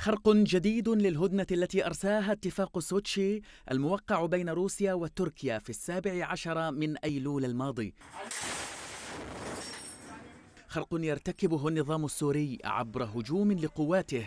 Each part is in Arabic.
خرق جديد للهدنة التي أرساها اتفاق سوتشي الموقع بين روسيا وتركيا في السابع عشر من أيلول الماضي خرق يرتكبه النظام السوري عبر هجوم لقواته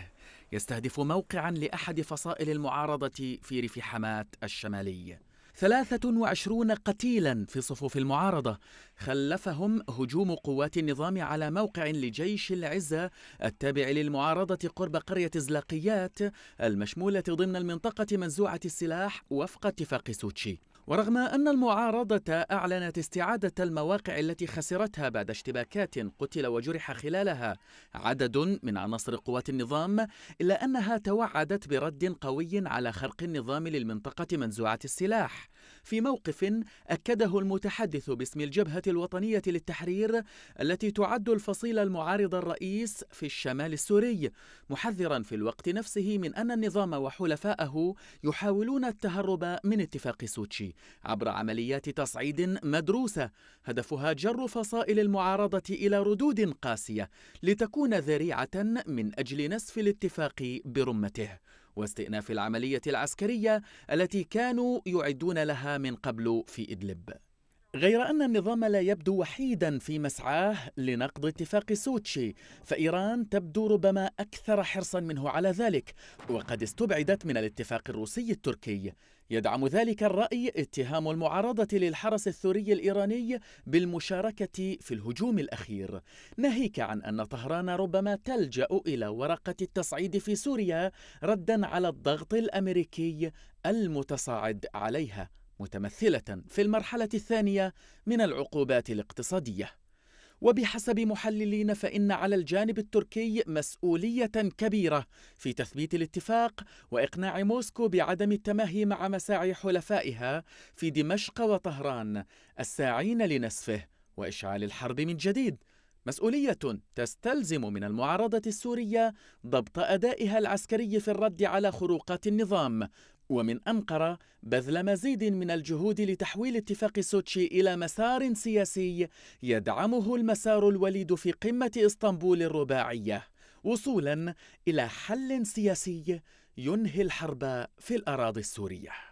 يستهدف موقعا لأحد فصائل المعارضة في ريف حماة الشمالي 23 قتيلا في صفوف المعارضة خلفهم هجوم قوات النظام على موقع لجيش العزة التابع للمعارضة قرب قرية زلاقيات المشمولة ضمن المنطقة منزوعة السلاح وفق اتفاق سوتشي ورغم أن المعارضة أعلنت استعادة المواقع التي خسرتها بعد اشتباكات قتل وجرح خلالها عدد من عناصر قوات النظام إلا أنها توعدت برد قوي على خرق النظام للمنطقة منزوعة السلاح في موقف أكده المتحدث باسم الجبهة الوطنية للتحرير التي تعد الفصيل المعارض الرئيس في الشمال السوري محذرا في الوقت نفسه من أن النظام وحلفائه يحاولون التهرب من اتفاق سوتشي عبر عمليات تصعيد مدروسة هدفها جر فصائل المعارضة إلى ردود قاسية لتكون ذريعة من أجل نسف الاتفاق برمته واستئناف العملية العسكرية التي كانوا يعدون لها من قبل في إدلب غير أن النظام لا يبدو وحيدا في مسعاه لنقض اتفاق سوتشي فإيران تبدو ربما أكثر حرصا منه على ذلك وقد استبعدت من الاتفاق الروسي التركي يدعم ذلك الرأي اتهام المعارضة للحرس الثوري الإيراني بالمشاركة في الهجوم الأخير ناهيك عن أن طهران ربما تلجأ إلى ورقة التصعيد في سوريا ردا على الضغط الأمريكي المتصاعد عليها متمثلة في المرحلة الثانية من العقوبات الاقتصادية وبحسب محللين فإن على الجانب التركي مسؤولية كبيرة في تثبيت الاتفاق وإقناع موسكو بعدم التماهي مع مساعي حلفائها في دمشق وطهران الساعين لنسفه وإشعال الحرب من جديد مسؤولية تستلزم من المعارضة السورية ضبط أدائها العسكري في الرد على خروقات النظام ومن أنقرة بذل مزيد من الجهود لتحويل اتفاق سوتشي إلى مسار سياسي يدعمه المسار الوليد في قمة إسطنبول الرباعية وصولا إلى حل سياسي ينهي الحرب في الأراضي السورية